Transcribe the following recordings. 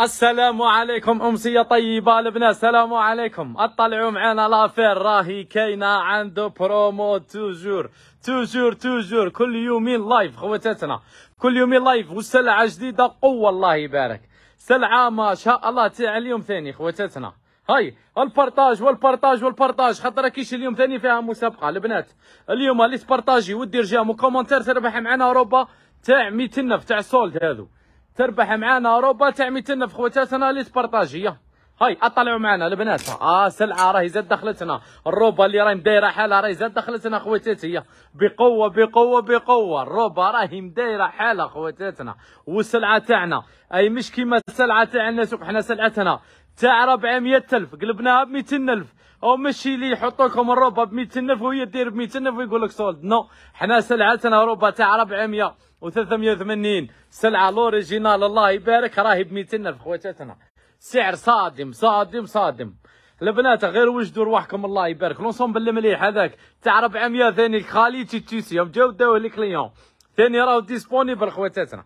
السلام عليكم امسيه طيبه لبنان السلام عليكم اطلعوا معنا لافير راهي كاينه عنده برومو توجور توجور توجور كل يومين لايف خواتاتنا كل يومين لايف والسلعه جديده قوه الله يبارك سلعه ما شاء الله تاع اليوم ثاني خواتاتنا هاي البارتاج والبرتاج والبرتاج خاطر كيش اليوم ثاني فيها مسابقه البنات اليوم اللي تبارطاجي ودير جيم وكومونتير تربح معنا اوروبا تاع 200 نف تاع سولد هذو تربح معانا اوروبا تاع 200 في خواتاتنا اللي تبارطاجيه هاي اطلعوا معنا البنات اه سلعه راهي زاد دخلتنا الروبا اللي راهي مدايره حالها راهي زاد دخلتنا خواتاتي بقوه بقوه بقوه الروبا راهي مدايره حالها خواتاتنا والسلعه تاعنا اي مش كيما السلعه تاع الناس وحنا سلعتنا تاع 400000 قلبناها ب 200000 او ماشي اللي يحطوا لكم الروبه ب 200000 وهي دير ب 200000 ويقول لك سولد نو حنا سلعتنا روبا تاع 400 و380 سلعه لوريجينال الله يبارك راهي ب 200000 خواتاتنا سعر صادم صادم صادم البنات غير وجدوا رواحكم الله يبارك لونسومبل المليح هذاك تاع 400 ثاني خاليتي تيسي يوم جاو داوه لي كليون ثاني راهو ديسبونيبل خواتاتنا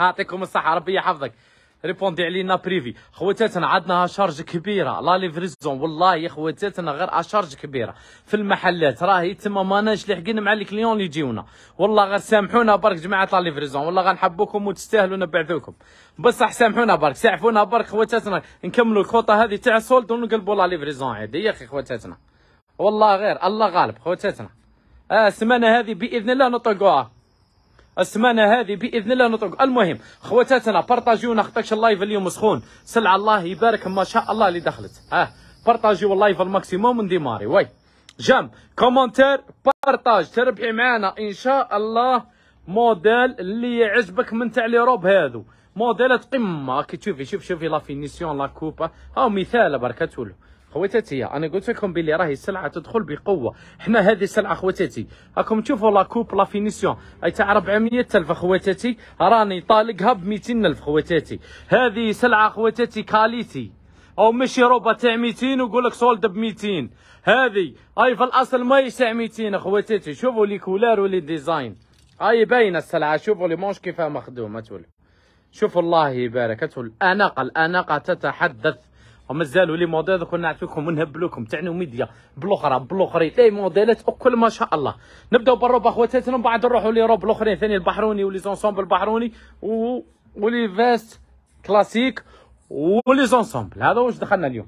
يعطيكم الصحه ربي يحفظك ريبوندي علينا بريفي خواتاتنا عندنا شارج كبيره لا ليفريزون والله يا خواتاتنا غير اشارج كبيره في المحلات راهي تما ماناج لاحقين مع الكليون اللي يجيونا والله غير سامحونا برك جماعه لا ليفريزون والله غنحبوكم وتستاهلوا نبعثوكم بصح سامحونا برك سعفونا برك خواتاتنا نكملوا الكوطه هذه تاع سولد ونقلبوا لا ليفريزون عادي يا اخي خواتاتنا والله غير الله غالب خواتاتنا آه السمانه هذه باذن الله نطلقوها السمانه هذه باذن الله نطرق المهم خواتاتنا بارطاجيونا خطاكش اللايف اليوم سخون سلعه الله يبارك ما شاء الله اللي دخلت اه بارطاجيو اللايف الماكسيموم ونديماري وي جام كومونتير بارطاج تربحي معنا ان شاء الله موديل اللي يعجبك من تاع ليروب هذو موديلات قمه كي تشوفي شوف شوفي لا فينيسيون لا كوبا ها مثال بركاتولو خواتاتي انا قلت لكم باللي راهي السلعه تدخل بقوه حنا هذه السلعه خواتاتي راكم تشوفوا لا كوب لا فينيسيون اي تاع 400 الف خواتاتي راني طالقها ب 200 الف خواتاتي هذه سلعه خواتاتي كاليتي او ماشي روبا تاع 200 ويقول لك سولد ب 200 هذه اي في الاصل ما يسع 200 خوتاتي شوفوا لي كولار ولي ديزاين اي باينه السلعه شوفوا لي مونش كيفاه مخدومه تول شوفوا الله يبارك تول اناقه الاناقه تتحدث ومازالوا لي موديل كنا نعطيكم ونهبلوكم تاع نوميديا بالاخرى بالاخرين لي موديلات وكل ما شاء الله نبداو بالروب اخواتاتنا من بعد نروحوا لروب الاخرين ثاني البحروني ولي زونسومبل البحروني ولي فيست كلاسيك ولي زونسومبل هذا واش دخلنا اليوم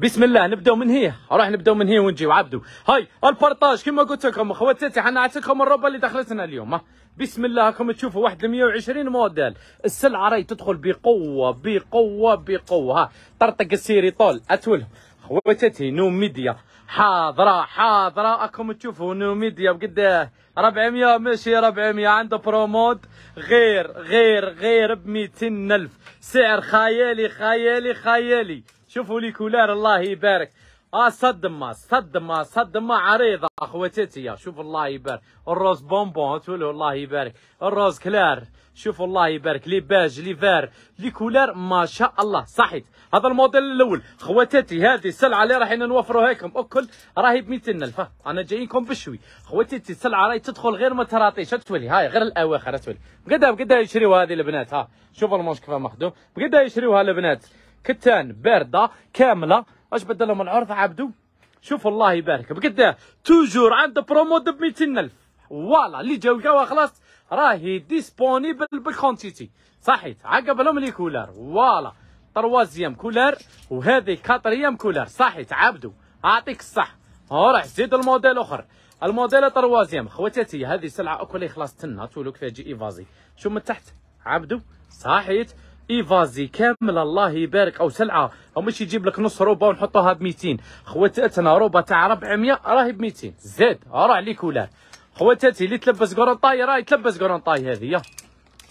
بسم الله نبداو من هي راح نبداو من هي ونجيو عبدو هاي البارطاج كما قلت لكم خواتاتي عطيتكم الربا اللي دخلتنا اليوم بسم الله هاكم تشوفوا واحد 120 موديل السلعه راهي تدخل بقوه بقوه بقوه ها طرطق السيري طول اتول خواتاتي نوميديا حاضره حاضره راكم تشوفوا نوميديا بقداه 400 ماشي 400 عنده برومود غير غير غير ب 200 الف سعر خيالي خيالي خيالي شوفوا لي كولار الله يبارك اه صدمه صدمه صدمه عريضه اخواتاتي شوف الله يبارك الروز بونبون تولو الله يبارك الروز كلار شوف الله يبارك لي باج لي فار لي كولار ما شاء الله صحيت هذا الموديل الاول خواتاتي هذه السلعه اللي راح نوفروها لكم اكل راهي ب 200 الف انا جايينكم بالشوي خواتاتي السلعه راهي تدخل غير ما تراطيش تولي هاي غير الاواخر تولي بقدها بقدها يشريوها هذه البنات ها شوف المونش كيف مخدوم بقدها يشريوها البنات كتان بارده كامله اش بدلهم العرض عبدو شوف الله يبارك بقدا توجور عند برومو ب الف فوالا اللي جاو لقاوها خلاص راهي ديسبونيبل بالكونتيتي صحيت عقب لهم لي كولار فوالا تروازيام كولار وهذه كاتريام كولار صحيت عبدو اعطيك الصح روح زيد الموديل اخر الموديل تروازيام خواتاتي هذه سلعه اوكلي خلاص تنا تولوك فيها جي ايفازي شو من تحت عبدو صحيت ايفازي كامل الله يبارك او سلعه او مش يجيب لك نص روبا ونحطوها ب 200 خواتاتنا روبا تاع 400 راهي ب 200 زاد راه عليك ولا خواتاتي اللي تلبس كورونطاي راهي تلبس كورونطاي هذه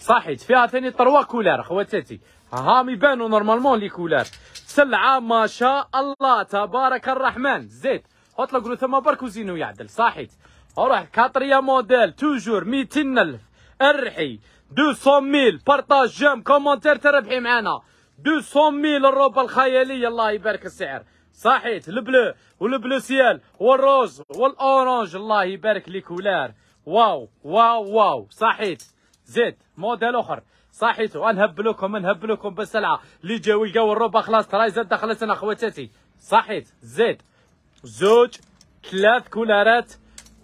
صحيت فيها ثاني طروا كولار خواتاتي هام يبانوا نورمالمون لي كولار سلعه ما شاء الله تبارك الرحمن زيد حط له ثم وزينو يعدل صحيت روح كاطريا موديل توجور 200000 ارحي 200 ميل بارطاج جيم كومونتير تربحي معنا 200 ميل الروبه الخياليه الله يبارك السعر صحيت البلو والبلو سيال والروز والاورانج الله يبارك لي كولار واو واو واو صحيت زيد موديل اخر صحيت نهبلوكم نهبلوكم بالسلعه اللي جاوا لقاو الروبه خلاص زاد دخلت انا خواتاتي صحيت زيد زوج ثلاث كولارات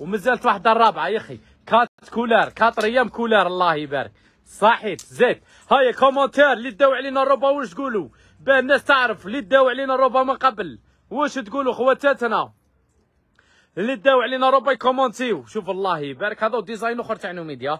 ومازالت واحده الرابعه يا اخي كات كولر كات ريام كولر الله يبارك صحيت زيت هاي كومنتير اللي داو علينا الروبا واش تقولوا باه الناس تعرف اللي داو علينا الروبا من قبل واش تقولوا خواتاتنا اللي داو علينا ربي يكومونتيو شوف الله يبارك هذا ديزاين اخر تاع نوميديا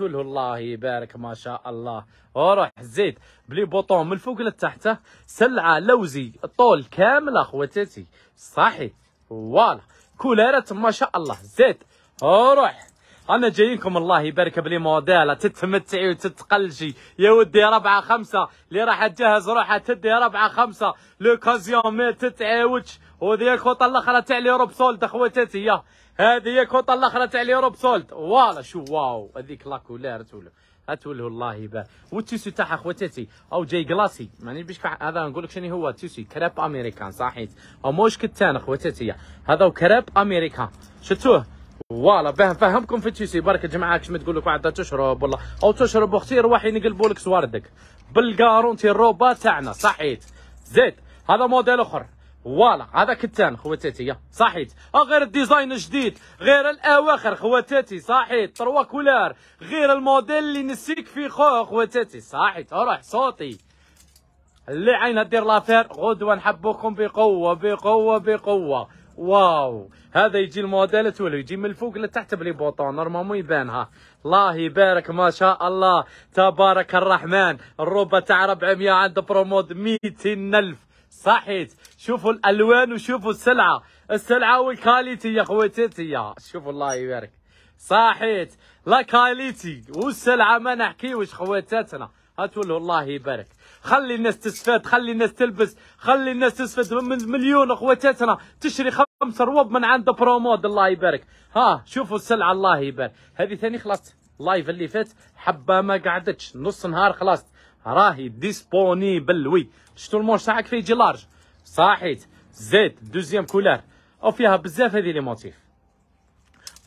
له الله يبارك ما شاء الله وروح زيد بلي بوطون من الفوق للتحت سلعه لوزي الطول كامل اخواتاتي صحيت فوالا كولارات ما شاء الله زيد وروح انا جايينكم الله يبارك بلي موديل تتمتعي وتتقلشي يا ودي ربعة خمسة اللي راح تجهز روحها تدي ربعة خمسة لوكازيون مي تتعاوج وذيك الخطة الاخرى تاع اليوروب سولد اخواتاتي يا هذه الخطة الاخرى تاع اليوروب سولد فوالا شو واو هذيك لاكولير تولو هاتولو الله يبارك والتيسو تاعها خواتاتي او جاي كلاسي ماني بيش هذا نقول لك شنو هو تيسو كراب امريكان صحيت او موش كتان خواتاتي هذا كراب امريكان شفتوه فوالا باه فهمكم في التيسي برك الجماعه كش ما تقول لك واحد تشرب ولا او تشرب اختي روحي نقلبوا لك سواردك بالكارونتي الروبا تاعنا صحيت زيد هذا موديل اخر فوالا هذا كتان خواتاتي صحيت آه، غير الديزاين الجديد غير الاواخر خواتاتي صحيت تروا كولار غير الموديل اللي نسيك في خو خواتاتي صحيت روح صوتي اللي عينها دير لافير غدوه نحبوكم بقوه بقوه بقوه واو هذا يجي الموديل ولا يجي من الفوق لتحت بلي بوطون نورمالمون يبان ها الله يبارك ما شاء الله تبارك الرحمن الروبه تاع 400 عند برومود 200000 صحيت شوفوا الالوان وشوفوا السلعه السلعه والكاليتي يا خواتاتي شوفوا الله يبارك صحيت لا كاليتي والسلعه ما نحكيوش خواتاتنا هاتولو الله يبارك خلي الناس تستفاد خلي الناس تلبس خلي الناس تستفاد من مليون اخواتاتنا تشري خمس رواب من عند برومود الله يبارك ها شوفوا السلعه الله يبارك هذه ثاني خلاص اللايف اللي فات حبه ما قعدتش نص نهار خلاص راهي ديسبونيبل وي شتو المونش تاعك فيه يجي لارج صحيت زيت دوزيام كولار وفيها بزاف هذه لي موتيف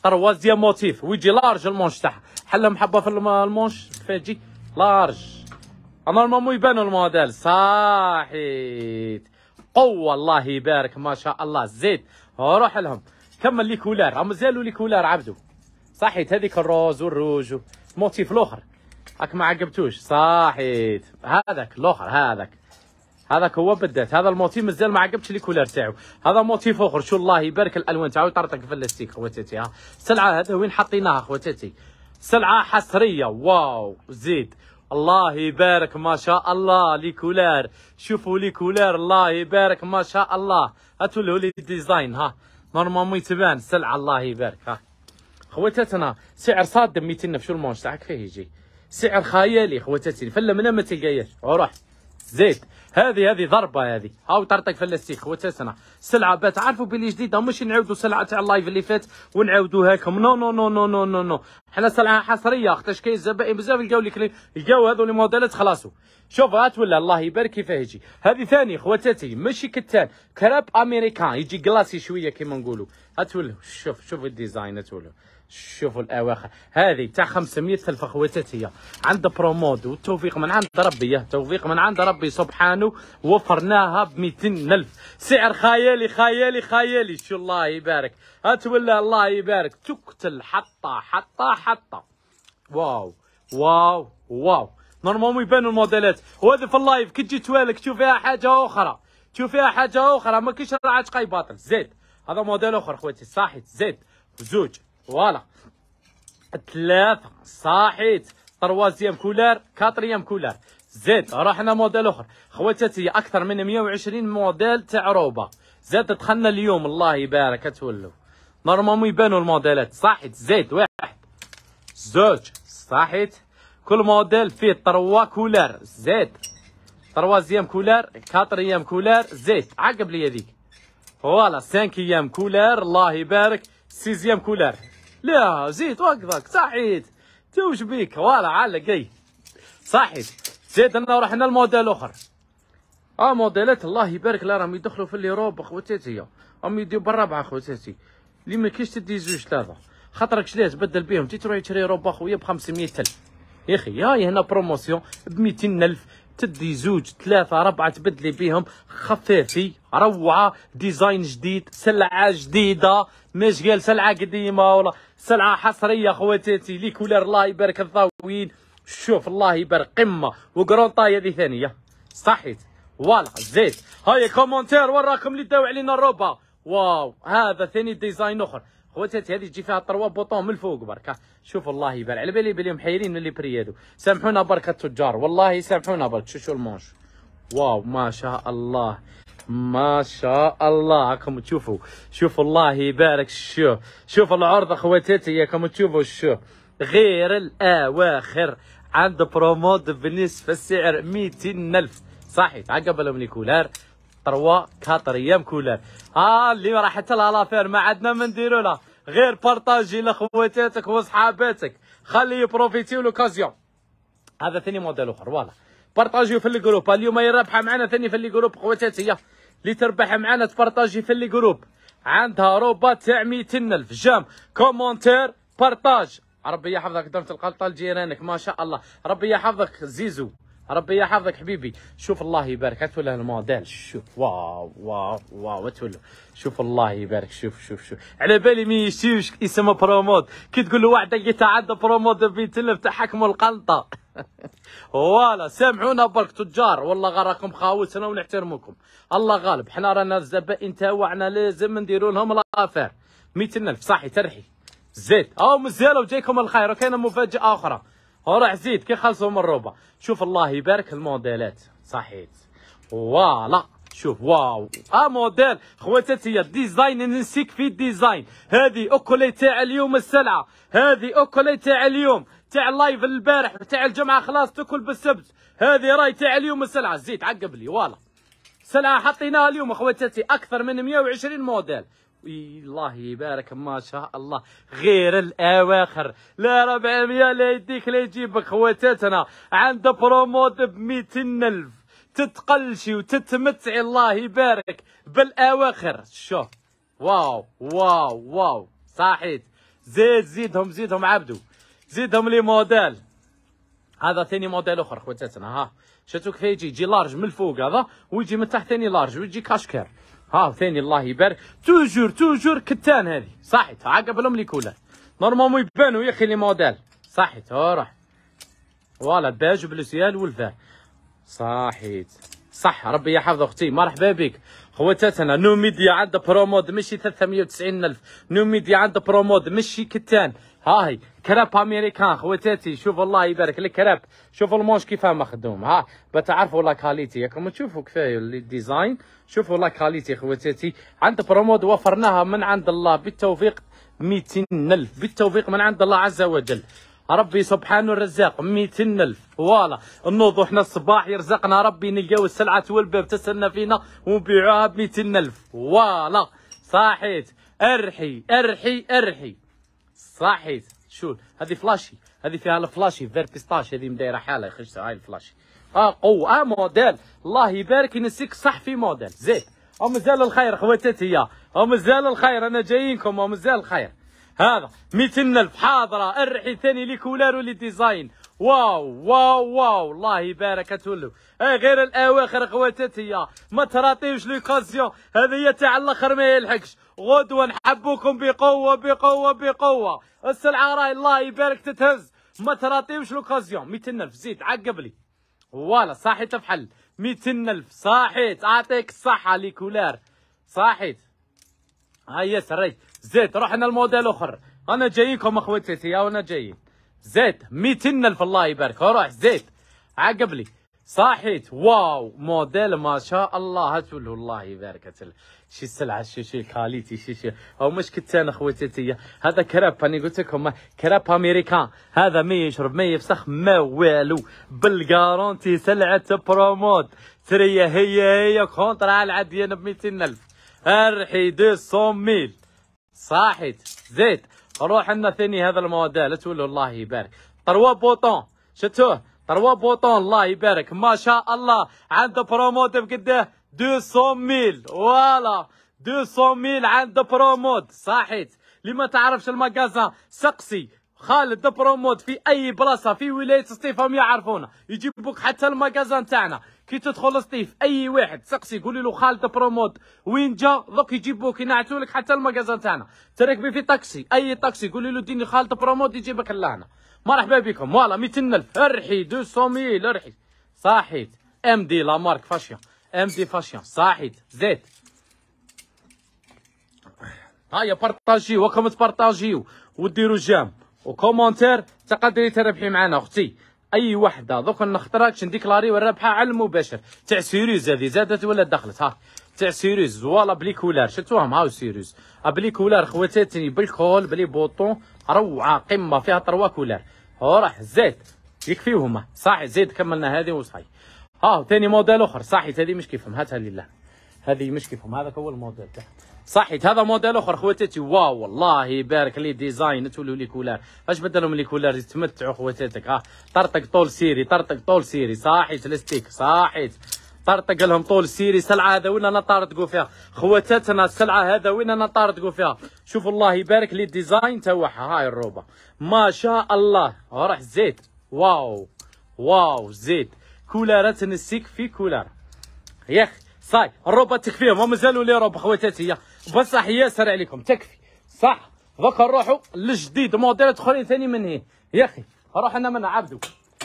طروازيام موتيف ويجي لارج المونش تاعها حلهم حبه في المونش كيفاش يجي لارج انا ماموي بنوا الموديل صحيت قوة الله يبارك ما شاء الله زيد روح لهم كمل لي كولار مازالوا لي كولار عبدو صحيت هذيك الروز والروج موتيف الاخر هاك ما عقبتوش صحيت هذاك الاخر هذاك هذاك هو بدات هذا الموتيف مازال ما عقبتش لي كولار تاعو هذا موتيف اخر شو الله يبارك الالوان تاعو طرطق في اللاستيك خواتاتي ها السلعه هذا وين حطيناها خواتاتي سلعه حصريه واو زيد الله يبارك ما شاء الله لي كولار شوفوا لي كولار الله يبارك ما شاء الله هاتوا له لي ديزاين ها نورمالمون تبان السلعه الله يبارك ها خواتاتنا سعر صادم 200 نف شو المونش تاعك فيه يجي سعر خيالي خواتاتي فلا منها ما تلقاياش روح زيد هذه هذه ضربه هذه هاو طرطق في اللسيخ وتسنى سلعه بات عارفوا بلي جديده ماشي نعاودوا سلعه تاع اللايف اللي فات ونعاودوها لكم نو نو نو نو نو نو نو حنا سلعه حصريه اختاش كاين الزبائن بزاف لقاو لك لقاو هذو لي موديلات خلاصو شوف هات ولا الله يبارك كيفاه يجي هذه ثاني خواتاتي ماشي كتان كراب امريكان يجي كلاسي شويه كيما نقولوا هات ولا شوف شوف الديزاين هات ولا شوفوا الاواخر هذه تاع 500 الف خواتات هي عند برومود والتوفيق من عند ربي يه. توفيق من عند ربي سبحانه وفرناها ب 200 الف سعر خيالي خيالي خيالي شو الله يبارك اتولى الله يبارك تقتل حطه حطه حطه واو واو واو نورمالمون يبانوا الموديلات وهذا في اللايف كي تجي توالك تشوف فيها حاجه اخرى تشوف فيها حاجه اخرى ما كاينش راه عاد باطل زيد هذا موديل اخر خواتي صاحي زيد زوج فوالا ثلاثة صحيت تروازيام كولار كاتريام كولار زيد رحنا موديل اخر خواتاتي اكثر من 120 موديل تاع روبا زاد دخلنا اليوم الله يبارك تولوا نورمالمون يبانوا الموديلات صحيت زيد واحد زوج صحيت كل موديل فيه تروا كولار زيد تروازيام كولار كاتريام كولار زيد عقب لي هذيك فوالا سانكيام كولار الله يبارك سيزيام كولار لا زيد وقفك صحيت توش بيك ولا علقي صحيت زيد انا رحنا الموديل اخر اه موديلات الله يبارك لا راهم يدخلوا في روب خوتاتي راهم يديو بالربعه خوتاتي لي ما كاينش تدي زوج ثلاثه خاطرك شلاه تبدل بهم تي تروح تشري روبا خويا ب الف يا اخي هاي هنا بروموسيون ب الف تدي زوج ثلاثة ربعة تبدلي بيهم خفافي روعة ديزاين جديد سلعة جديدة مش قال سلعه قديمه ولا سلعه حصريه خواتاتي لي كولر الله يبارك الضوين شوف الله يبارك قمه وكرونطاي هذه ثانيه صحيت فوالا زيت هاي كومنتير وراكم اللي داو علينا الروبا واو هذا ثاني ديزاين اخر خواتاتي هذه تجي فيها طروا بوطون من الفوق برك شوف الله يبارك على بالي بلي محيرين من اللي بريادو سامحونا برك التجار والله سامحونا برك شو شو المونش واو ما شاء الله ما شاء الله راكم تشوفوا شوفوا الله يبارك شوف شوفوا العرض اخواتاتي كم تشوفوا شو غير الاواخر عند برومو بالنسبه السعر 200 الف صحيح تعقب لهم كولار تروا 4 ايام كولار ها آه اللي راح حتى لافير ما عندنا ما نديروا لها غير بارطاجي لخواتاتك وصحاباتك خلي يبروفيتيو لوكازيون هذا ثاني موديل اخر فوالا بارطاجيو في الجروب اليوم هي رابحه معنا ثاني في الجروب خواتاتي اللي تربح معنا تبارطاجي في اللي جروب عندها روبا تاع 200000 جام كومونتير بارطاج ربي يحفظك دمت القلطه لجيرانك ما شاء الله ربي يحفظك زيزو ربي يحفظك حبيبي شوف الله يبارك هتولى الموديل شوف واو واو واو تولى شوف الله يبارك شوف شوف شوف على بالي ما يشتيوش يسمى برومود كي تقول له واحد يتعدى برومود في تلف تحكم القلطه فوالا سامحونا برك تجار والله غراكم خاوتنا ونحترموكم الله غالب حنا رانا الزبائن تاوعنا لازم نديروا لهم لافير 200000 صاحي ترحي زيد او مزيالو جايكم الخير وكاينه مفاجاه اخرى راح زيد كي خلصوا من الربع شوف الله يبارك الموديلات صحيت فوالا شوف واو اه موديل خواتاتي ديزاين ننسيك في الديزاين هذه اوكولي تاع اليوم السلعه هذه اوكولي تاع اليوم تاع اللايف البارح تاع الجمعه خلاص تاكل بالسبت هذه راي تاع اليوم السلعه زيد عقب لي فوالا سلعه حطيناها اليوم خواتاتي اكثر من 120 موديل الله يبارك ما شاء الله غير الاواخر لا 400 لا يديك لا يجيبك خواتاتنا عند برومود ب الف تتقلشي وتتمتعي الله يبارك بالاواخر شوف واو واو واو صحيت زيد زيدهم زيدهم عبدو زيدهم لي موديل هذا ثاني موديل اخر خواتاتنا ها شفتو كيف يجي يجي لارج من الفوق هذا ويجي من تحت ثاني لارج ويجي كاشكير ها ثاني الله يبارك توجور توجور كتان هذه صحيت عقب لهم لي كولات نورمالمون يبانوا يا اخي لي موديل صحيت ها راح فوالا باج بلوسيال والفار صحيت صح ربي يحفظ اختي مرحبا بك خواتاتنا نوميديا عندها برومود ماشي 390 الف نوميديا عندها برومود ماشي كتان هاي كراب امريكان خواتاتي شوف الله يبارك لك كراب شوف المونش كيفاه مخدوم ها بتعرفوا لا كاليتي ياكم تشوفوا كفايه الديزاين شوفوا لا كاليتي خواتاتي عند برومود وفرناها من عند الله بالتوفيق الف بالتوفيق من عند الله عز وجل ربي سبحانه الرزاق الف فوالا نوضوا وحنا الصباح يرزقنا ربي نلقاو السلعه والباب تسنى فينا ونبيعوها ب الف فوالا صحيت ارحي ارحي ارحي صحيت شوف هذه فلاشي هذه فيها الفلاشي فير بيستاش هذه مدايره حالها خشت هاي الفلاشي اه قوه اه موديل الله يبارك ينسيك صح في موديل زيد ومازال الخير خواتاتي ومازال الخير انا جايينكم ومازال الخير هذا 200000 حاضره الرحي ثاني كولار ولي ديزاين واو واو واو الله يبارك تولوا اه غير الاواخر قواتاتي ما تراطيوش لوكازيون هذه هي تاع الاخر ما يلحقش غدوه نحبوكم بقوه بقوه بقوه السلعه راهي الله يبارك تتهز ما تراطيوش لوكازيون 200000 زيد عقب لي فوالا صحيت 200 200000 صحيت اعطيك الصحه لي كولار صحيت هيا سري زيد رحنا الموديل اخر انا جايكم اخواتي وانا جايين زيت 200 الف الله يبارك زيت عقب عقبلي صحيت واو موديل ما شاء الله تقول الله يبارك له شي السلعه شي شي كاليتي شي شي او مش كنت انا خوتتي هذا كراب انا قلت لكم كراب امريكان هذا ما يشرب ما يفسخ ما والو بالجارونتي سلعه بروموت ثريه هي هي كونترا العديان ب 200000 ارحي دي ميل صحيت زيت روح عندنا ثاني هذا الموديل تقول الله يبارك تروا بوطون شفتوه تروا بوطون الله يبارك ما شاء الله عنده برومود بقده 200 ميل فوالا 200 ميل عنده برومود صحيت اللي ما تعرفش المكازان سقسي خالد برومود في اي بلاصه في ولايه سطيفهم يعرفونا يجيبوك حتى المكازان تاعنا كي تدخل لسطي في اي واحد سقسي قولي له خالد بروموت وين جا دوك يجيبوك ينعتوا لك حتى المكازا تاعنا تركبي في طاكسي اي طاكسي قولي له ديني خالد بروموت يجيبك لهنا مرحبا بكم فوالا 200000 ارحي 200000 ارحي صحيت ام دي لا مارك فاشيا ام دي فاشيا صحيت زيت هيا بارطاجيو وكم تبارطاجيو وديروا جام وكومونتير تقدري تربحي معنا اختي اي وحده دوك نختارها كش نديكلاري الربحه على المباشر تاع سيريز هذه زادت ولا دخلت ها تاع سيريز فوالا بلي كولار شفتوهم هاو سيريز أه، بلي كولار خواتاتني بالكول بلي بوطون روعه قمه فيها تروا كولار راح زيد يكفيهم صحيح زيد كملنا هذه وصحي ها ثاني موديل اخر صحيح هذه مش كيفهم هاتها لله هذه مش كيفهم هذاك هو الموديل تاعهم صحيت هذا موديل اخر خواتاتي واو والله يبارك لي ديزاين تولوا لي كولار اش بدلهم لي كولار يتمتعوا خواتاتك ها آه، طرطق طول سيري طرطق طول سيري صحيت الاستيك صحيت طرطق لهم طول سيري سلعه هذا وين انا طارطقوا فيها خواتاتنا السلعه هذا وين انا طارطقوا فيها شوف الله يبارك لي الديزاين تاعها هاي الروبه ما شاء الله راح زيت واو واو زيت كولارات نسيك في كولار يا اخي صاي الروبا تكفيه ما مازالوا لي روبا خواتاتي هي بصح ياسر عليكم تكفي صح دوكا نروحوا للجديد موديلات اخرين ثاني من هنا يا اخي روحنا من عبدو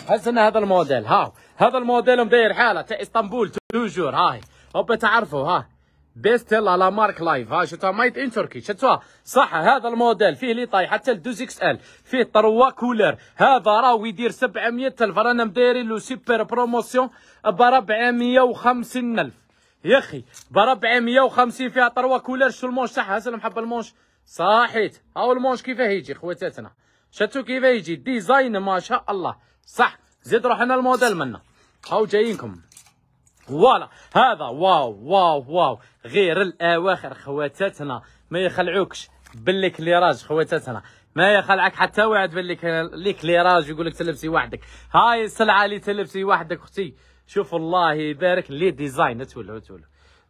هزنا هذا الموديل هاو هذا الموديل مداير حاله تاع اسطنبول توجور هاي هوبا تعرفوا ها بيستيل على مارك لايف ها شتوها مايت ان تركي شتوها صح هذا الموديل فيه لي طاي حتى الدوز اكس ال فيه تروا كولر هذا راهو يدير 700 الف رانا مدايرين له سوبر بروموسيون ب 450 الف يا اخي ب 450 فيها طروا كولر شو المونش تاعها سلم حبه المونش صحيت هاو المونش كيفاه يجي خواتاتنا شتو كيفاه يجي ديزاين ما شاء الله صح زيد روحنا الموديل منا هاو جايينكم فوالا هذا واو واو واو غير الاواخر خواتاتنا ما يخلعوكش بالكليراج خواتاتنا ما يخلعك حتى واحد بالكليراج يقول لك تلبسي وحدك هاي السلعه اللي تلبسي وحدك اختي شوف الله يبارك لي ديزاين تولع تولع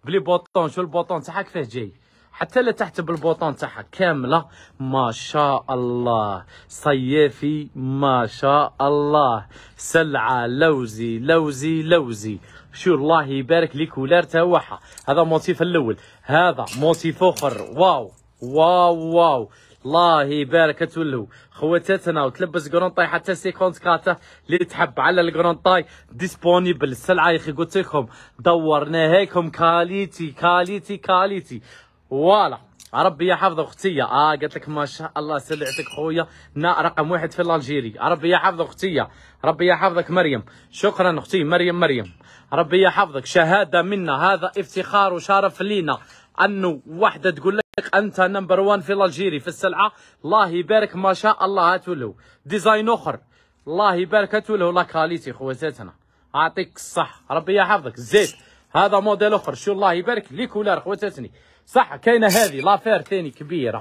بلي بوطون شو البوطون تاعك فيه جاي حتى لتحت بالبوطون تاعها كامله ما شاء الله صيفي ما شاء الله سلعه لوزي لوزي لوزي شو الله يبارك لي كولار تاعها هذا موتيف الاول هذا موتيف اخر واو واو واو الله يبارك تولو خواتاتنا وتلبس كرونطاي حتى كاتا اللي تحب على الكرونطاي ديسبونيبل السلعه يا اخي قلت لكم دورنا هيكم كاليتي كاليتي كاليتي فوالا ربي يحفظك اختي اه قالت لك ما شاء الله سلعتك خويا نا رقم واحد في الجيري ربي يحفظك اختي ربي يحفظك مريم شكرا اختي مريم مريم ربي يحفظك شهاده منا هذا افتخار وشرف لينا انه وحده تقول لك انت نمبر 1 في الجيري في السلعه الله يبارك ما شاء الله هاتولو ديزاين اخر الله يبارك هاتولو لا كاليتي زيتنا اعطيك الصح ربي يحفظك زيت هذا موديل اخر شو الله يبارك لي كولار خواتاتني صح كاينه هذه لافير ثاني كبيره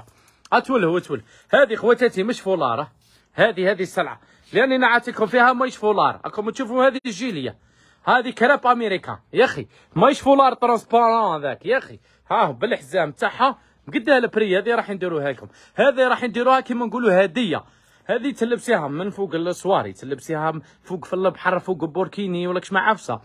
هو اتول هذه خواتاتي مش فولاره هذه هذه السلعه لاني نعطيكم فيها مايش فولار راكم تشوفوا هذه الجيليه هذه كراب امريكا يا اخي مايش فولار ترونسبارون هذاك يا اخي ها بالحزام تاعها مقدها البري هذه راح نديروها لكم هذه راح نديروها كيما نقولوا هديه هذه تلبسيها من فوق السواري تلبسيها فوق في البحر فوق بوركيني ولا ما عفصه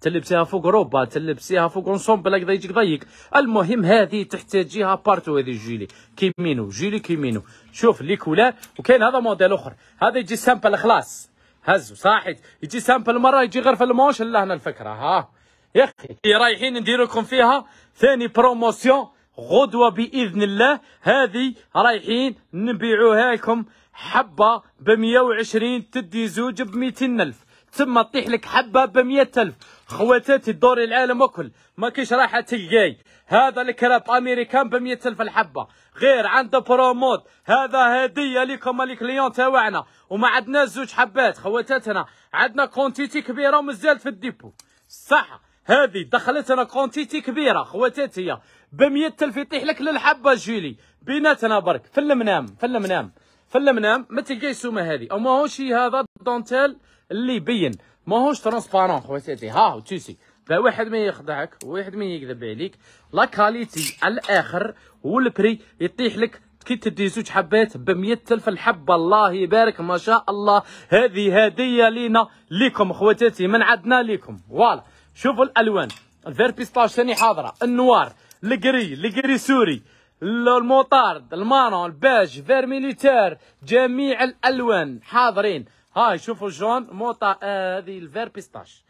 تلبسيها فوق روبا تلبسيها فوق انصومبل هكذا يجيك ضيق المهم هذه تحتاجيها بارتو هذه الجيلي كيمينو جيلي كيمينو شوف لي كولار وكاين هذا موديل اخر هذا يجي سامبل خلاص هز صاحي يجي سامبل مره يجي غير في الموش هنا الفكره ها يا اخي رايحين ندير لكم فيها ثاني بروموسيون غدوه باذن الله هذه رايحين نبيعوها لكم حبه ب 120 تدي زوج ب 200 الف تما طيح لك حبه ب 100 الف خواتاتي دور العالم وكل ما كيش راحه تلقاي هذا الكراب امريكان ب 100 الف الحبه غير عنده بروموت هذا هديه لكم الكليون تاعنا وما عندنا زوج حبات خواتاتنا عندنا كونتيتي كبيره ومازالت في الديبو صح هذه دخلتنا كونتيتي كبيره خواتاتي 100 الف يطيح لك للحبه جيلي بيناتنا برك في المنام في المنام في المنام ما تلقاي السومه هذه او ماهوش هذا الدونتيل اللي يبين ماهوش ترونسبارون خواتاتي هاو تيسي باه واحد ما يخدعك واحد ما يكذب عليك لا كاليتي على الاخر والبري يطيح لك كي تدي زوج حبات ب ألف الحبه الله يبارك ما شاء الله هذه هديه لينا ليكم خواتاتي من عندنا ليكم فوالا شوفوا الالوان الفير بيستاج ثاني حاضره النوار لقري لقري سوري المطارد المانو الباج فير جميع الالوان حاضرين هاي شوفوا جون موطا آه، هذه آه الفير بيستاش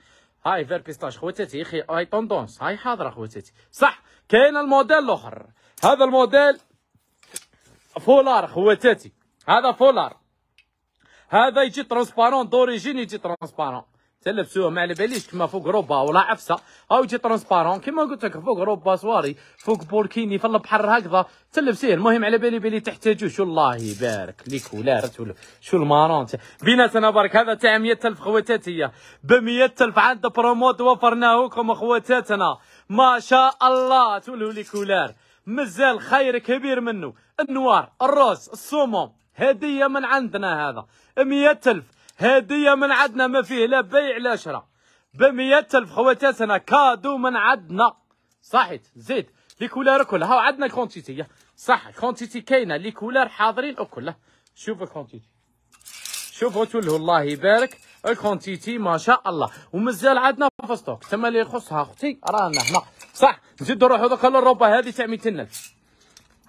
هاي فير بيستاش خواتاتي اخي هاي طوندونس هاي حاضره خواتاتي صح كاين الموديل الاخر هذا الموديل فولار خواتاتي هذا فولار هذا يجي ترونسبارون دوريجين يجي ترونسبارون تلبسوه ما على باليش كما فوق روبا ولا عفسه او يجي ترونسبارون كما قلت لك فوق روبا سواري فوق بوركيني في البحر هكذا تلبسيه المهم على بالي بلي تحتاجوش والله يبارك ليك ولا رتول شو المارون بيناتنا برك هذا تاع 100000 خواتاتي ب 100000 عند برومو توفرناه لكم خواتاتنا ما شاء الله تولوا لي كولار مازال خير كبير منه النوار الروز الصومون هديه من عندنا هذا 100000 هديه من عندنا ما فيه لا بيع لا شراء ب 100000 سنة كادو من عندنا صحيت زيد لي كولار كلها هاو عندنا كونتيتي صح كونتيتي كاينه لي كولار حاضرين وكله شوفوا الكونتيتي شوفوا تولوا الله يبارك الكونتيتي ما شاء الله ومازال عندنا في ستوك تما اللي يخصها اختي رانا هنا صح نزيدو نروحو دوكا للروبا هذه تاع 200000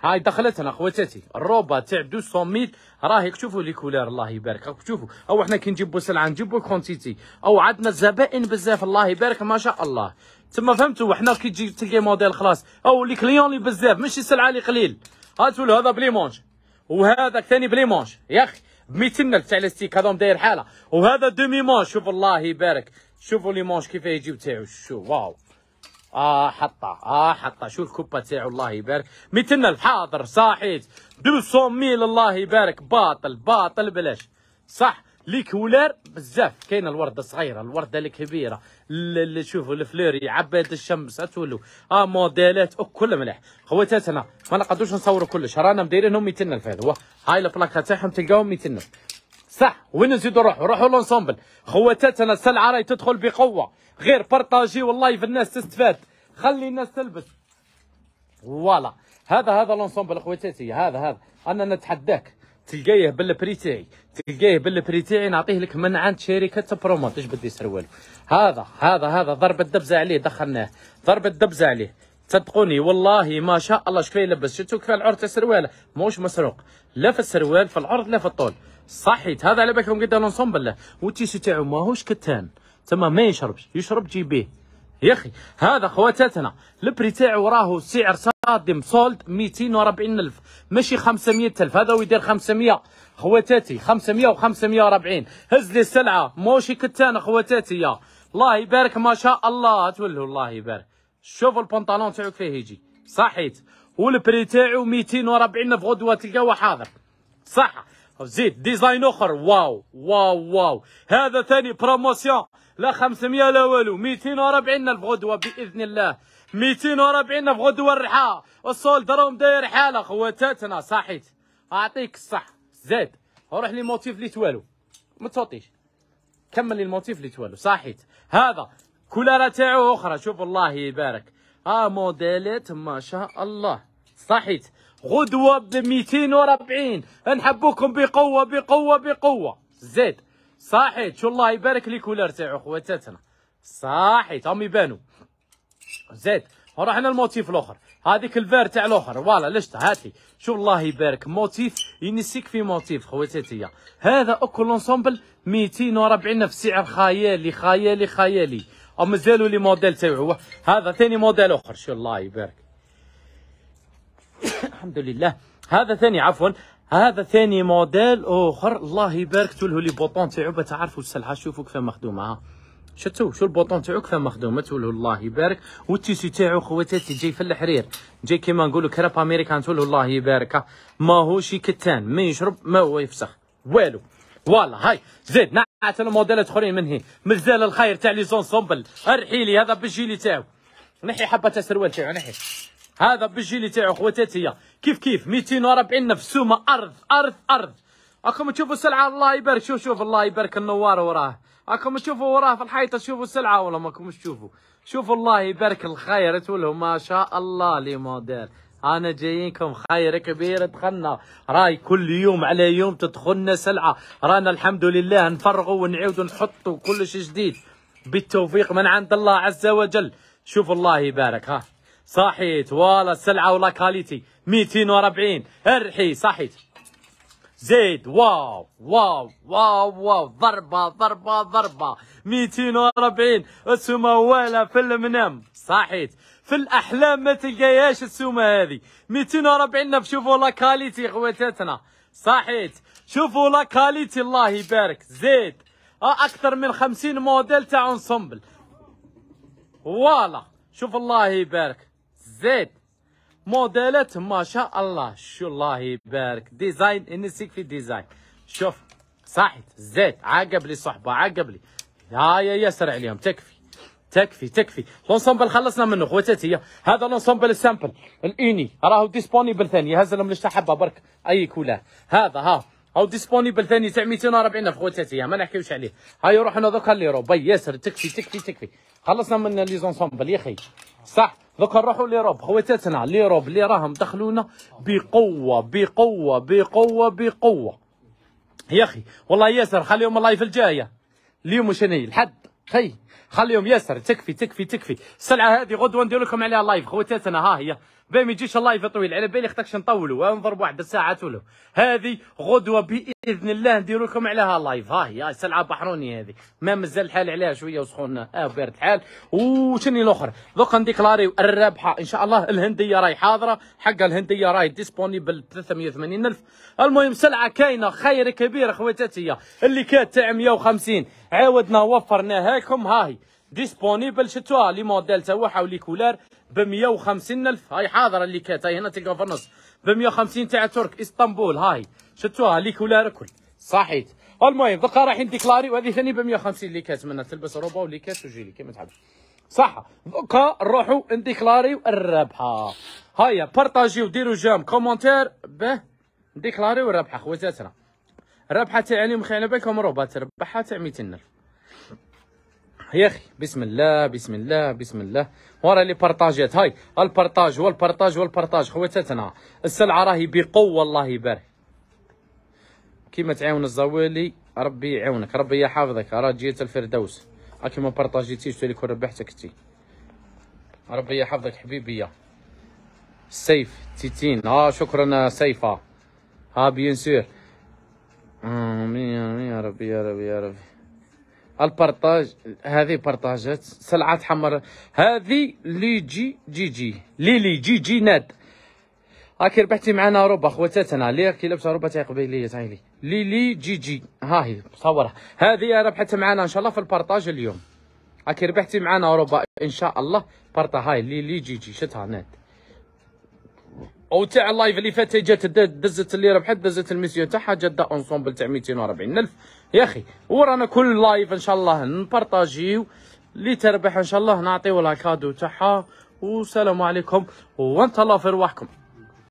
هاي دخلتنا خواتاتي الروبا تاع 200 راهي شوفوا لي كولور الله يبارك راكم شوفوا او حنا كي نجيبوا سلعه نجيبوا كونتيتي او عندنا زبائن بزاف الله يبارك ما شاء الله تما فهمتوا حنا كي تجي تلقى موديل خلاص او لي كليون لي بزاف ماشي سلعه لي قليل هاتوا له هذا مونش وهذاك ثاني مونش يا اخي ب 200 الف تاع الاستيك هذاهم داير حاله وهذا دومي مونش شوف الله يبارك شوفوا لي مونش كيفاه يجيو تاعو شو واو اه حطه اه حطه شو الكبه تاعو الله يبارك 200 الف حاضر صاحيت 200 ميل الله يبارك باطل باطل بلاش صح ولار بزاف كاين الورده الصغيره الورده الكبيره اللي شوفوا الفلوري عباد الشمس اتولو اه موديلات او كل مليح خواتاتنا ما نقدروش نصوروا كلش رانا مدايرينهم 200000 هذا هو هاي البلاكه تاعهم تلقاهم 200000 صح وين نزيدوا نروحو نروحوا لونسومبل خواتاتنا السلعه راهي تدخل بقوه غير بارطاجي والله في الناس تستفاد خلي الناس تلبس فوالا هذا هذا لونسومبل خواتاتي هذا هذا انا نتحداك تلقايه بالبري تاعي تلقايه بالبري تاعي نعطيه لك من عند شركه بروموت اش بدي يصير هذا هذا هذا ضرب الدبزه عليه دخلناه ضرب الدبزه عليه صدقوني والله ما شاء الله شكون يلبس شفتو كيف العرض تاع السروال موش مسروق لا في السروال في العرض لا في الطول صحيت هذا على بالكم قد انصم بالله والتيسي تاعو ماهوش كتان تما ما يشربش يشرب جيبيه يا اخي هذا خواتاتنا البري تاعو راهو سعر صادم سولد 240 الف ماشي 500 الف هذا ويدير يدير 500 خواتاتي 500 و540 هز لي السلعه موشي كتان خواتاتي يا الله يبارك ما شاء الله تولوا الله يبارك شوفوا البنطلون تاعو كيفاه يجي صحيت والبري تاعو 240 الف غدوه تلقاوه حاضر صح طيب، زيد ديزاين اخر واو واو واو هذا ثاني بروموسيون لا 500 لا والو 240 الف غدوه باذن الله 240 الف غدوه الرحى السولد راهم داير حاله خواتاتنا صحيت اعطيك الصح زيد روح لي موتيف لي توالو ما تصوتيش كمل لي الموتيف لي توالو صحيت هذا كولارة تاعو اخرى شوف الله يبارك اه موديلات ما شاء الله صحيت غدوه ب 240 نحبوكم بقوه بقوه بقوه زيد صاحيت شو الله يبارك لك ارتاحوا خواتاتنا صاحيت هم يبانوا زيد رحنا الموتيف الاخر هذيك الفير تاع الاخر فوالا لشت هاتي شو الله يبارك موتيف ينسيك في موتيف خواتاتي هذا اوكو لونسومبل 240 في سعر خيالي خيالي خيالي مازالوا لي موديل تاعو هذا ثاني موديل اخر شو الله يبارك الحمد لله هذا ثاني عفوا هذا ثاني موديل اخر الله يبارك تولهو لي بوطون تاعو بتعرفوا السلحه شوفوا كيف مخدومه شتو شو البوطون تاعو كيف مخدومه تولهو الله يبارك والتيسي تاعو خواتاتي جاي في الحرير جاي كيما نقولوا كراب امريكان تولهو الله يبارك ماهوش كتان ما يشرب ما هو يفسخ والو فوالا هاي زيد نعت الموديلات اخرين من هي مازال الخير تاع لي زونسومبل ارحيلي هذا بالجيلي تاعو نحي حبه السروال تاعو نحي هذا بالجيلي تاعو خواتاتي كيف كيف 240 نفس سومه ارض ارض ارض راكم تشوفوا السلعه الله يبارك شوف شوف الله يبارك النوار وراه راكم تشوفوا وراه في الحيطه تشوفوا السلعه ولا ماكم تشوفوا شوفوا الله يبارك الخير تولهم ما شاء الله لي موديل انا جايينكم خير كبير دخلنا راي كل يوم على يوم تدخلنا سلعه رانا الحمد لله نفرغوا ونعود ونحطوا كل شيء جديد بالتوفيق من عند الله عز وجل شوف الله يبارك ها صحيت والله السلعه والله كاليتي 240 ارحي صحيت زيد واو واو واو واو ضربة ضربة ضربة 240 السومة ولا في المنام صحيت في الأحلام ما تلقاياش السومة هذه 240 شوفوا لا كاليتي خواتاتنا صحيت شوفوا لا كاليتي الله يبارك زيد آه، أكثر من 50 موديل تاع انصمبل فوالا شوف الله يبارك زد موديلات ما شاء الله شو الله يبارك ديزاين انسيك في ديزاين شوف صاحت زيد عاقب لي صحبه عاقب لي يا يسرع اليوم تكفي تكفي تكفي لونسومبل خلصنا منه خواتاتي هذا لونسومبل السامبل الاني راهو ديسبونيبل ثاني هزلهم ليش حبه برك اي كولاه هذا ها او ديسبونيبل ثاني تاع 240 الف خواتاتي ما نحكيوش عليه هاي روحنا دوكا ليرو باي ياسر تكفي تكفي تكفي خلصنا من لي زونسومبل يا اخي صح دوكا نروحوا ليوروب خواتاتنا ليوروب اللي راهم دخلونا بقوه بقوه بقوه بقوه يا اخي والله ياسر خليهم اللايف الجايه اليوم واش الحد خي خليهم ياسر تكفي تكفي تكفي السلعه هذه غدوه ندير لكم عليها لايف خواتاتنا ها هي باه ما يجيش اللايف طويل على بالي خاطرش نطولوا ونضرب واحد الساعه تولو هذه غدوه باذن الله ندير لكم عليها لايف ها هي سلعه بحروني هذه ما مازال الحال عليها شويه وسخون اه بارد الحال وشني الاخر دوك نديكلاري الرابحه ان شاء الله الهنديه راهي حاضره حق الهنديه راهي ديسبونيبل 380 الف المهم سلعه كاينه خير كبير خواتاتي اللي كانت تاع 150 عاودنا وفرناها لكم ها هي ديسبونيبل شتوها لي موديل تا هو حاولي كولار ب 150 الف هاي حاضره اللي كانت هاي هنا تلقاها في النص ب 150 تاع ترك اسطنبول هاي شتوها لي كولار كل صحيت المهم دوكا رايحين ديكلاري وهذه ثاني ب 150 اللي كانت منها تلبس روبا ولي كات لي كما تحب صح دوكا نروحوا نديكلاريو الربحه هيا بارطاجيو ديروا جام كومونتير باه نديكلاريو الربحه خواتاتنا الربحه تاع اليوم خينا بالكم روبا تربحها تاع 200000 يا اخي بسم الله بسم الله بسم الله ورا لي بارطاجات هاي البارطاج والبارطاج والبارطاج خواتاتنا السلعه راهي بقوه الله يبارك كيما تعاون الزوالي ربي يعاونك ربي يحفظك راه جيت الفردوس كيما بارطاجيتيش تولي ربحتك انت ربي يحفظك حبيبي يا سيف تيتين اه شكرا سيفا ها بيان سور آمين يا ربي يا ربي يا ربي البارطاج هذه بارطاجات سلعه حمر هذه لي جي جي جي ليلي جي جي ناد هاكي ربحتي معنا ربع خواتاتنا لي كي لابسه ربع تاعي قبيليه تاعي لي ليلي جي جي ها هي صورها هذه ربحت معنا ان شاء الله في البارطاج اليوم هاكي ربحتي معنا ربع ان شاء الله بارطا هاي ليلي جي جي شتها ناد او تاع اللايف اللي فات جات دزت اللي ربحت دزت الميسيون تاعها جات اونسومبل تاع 240000 يا اخي ورانا كل لايف ان شاء الله نبارطاجيو اللي تربح ان شاء الله نعطيو لا كادو تاعها والسلام عليكم وانت الله في رواحكم